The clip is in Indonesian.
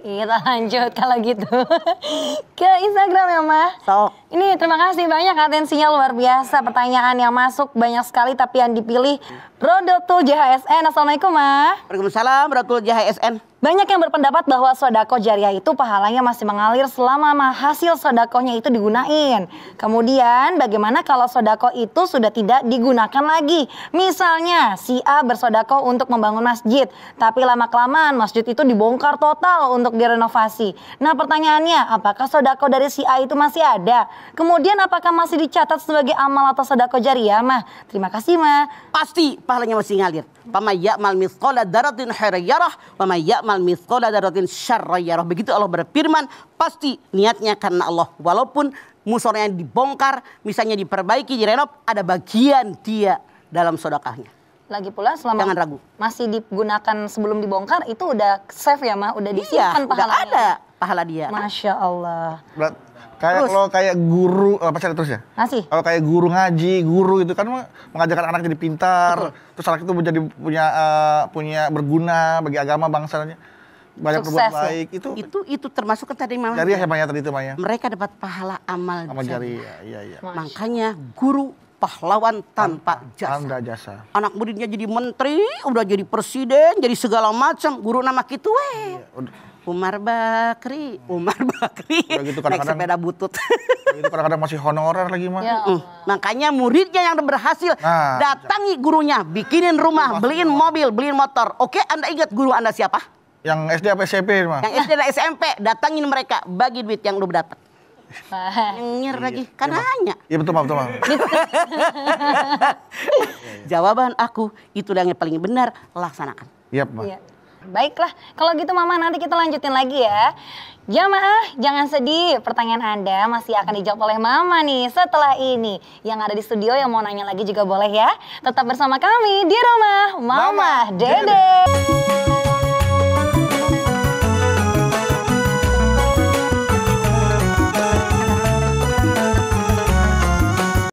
Kita lanjut kalau gitu ke Instagram ya Ma. Sok. Ini terima kasih banyak atensinya luar biasa. Pertanyaan yang masuk banyak sekali tapi yang dipilih Rodotul JHSN. Assalamualaikum Ma. Waalaikumsalam Rodotul JHSN. Banyak yang berpendapat bahwa sodako jariah itu pahalanya masih mengalir selama hasil sodakonya itu digunain. Kemudian bagaimana kalau sodako itu sudah tidak digunakan lagi? Misalnya si A bersodako untuk membangun masjid, tapi lama-kelamaan masjid itu dibongkar total untuk direnovasi. Nah pertanyaannya, apakah sodako dari si A itu masih ada? Kemudian apakah masih dicatat sebagai amal atau sodako jariah? Mah, terima kasih Mah. Pasti pahalanya masih ngalir. Pama mal miskola daratin khairiyarah, pama ya'mal mithqala dzarratin syarra yarah. Begitu Allah berfirman, pasti niatnya karena Allah. Walaupun musornya dibongkar, misalnya diperbaiki, direnov, ada bagian dia dalam sodakahnya. Lagi pula selama Jangan ragu. masih digunakan sebelum dibongkar itu udah save ya mah, udah iya, disimpan iya, pahalanya. Udah ada pahala dia. Masya Allah. Kayak kalau kayak guru apa sih terus ya? Masih. Kalau kayak guru ngaji, guru itu kan mengajarkan anak jadi pintar, Betul. terus anak itu menjadi punya uh, punya berguna bagi agama bangsanya banyak berbuat ya. baik ya. itu itu itu termasuk kan tadi mama dari ya, ya, tadi itu Maya mereka dapat pahala amal amal jari ya, iya, iya. makanya guru pahlawan tanpa jasa. Tanpa jasa. Anak muridnya jadi menteri, udah jadi presiden, jadi segala macam. Guru nama gitu weh. Iya, Umar Bakri, Umar Bakri. Udah gitu kadang -kadang, naik sepeda butut. Itu kadang-kadang masih honorer lagi mah. Ya Uh, Makanya muridnya yang berhasil nah, datangi gurunya, bikinin rumah, beliin mobil, beliin motor. Oke, Anda ingat guru Anda siapa? Yang SD apa SMP, mah? Yang SD dan SMP, datangin mereka, bagi duit yang lu dapat. Nyengir iya. lagi, iya, kan nanya. Iya betul, Pak, betul, gitu. Jawaban aku, itu yang paling benar, laksanakan. Iya, Pak. Iya. Baiklah, kalau gitu Mama nanti kita lanjutin lagi ya. Jamaah, jangan sedih. Pertanyaan Anda masih akan dijawab oleh Mama nih setelah ini. Yang ada di studio yang mau nanya lagi juga boleh ya. Tetap bersama kami di rumah Mama, Mama Dede. Dede.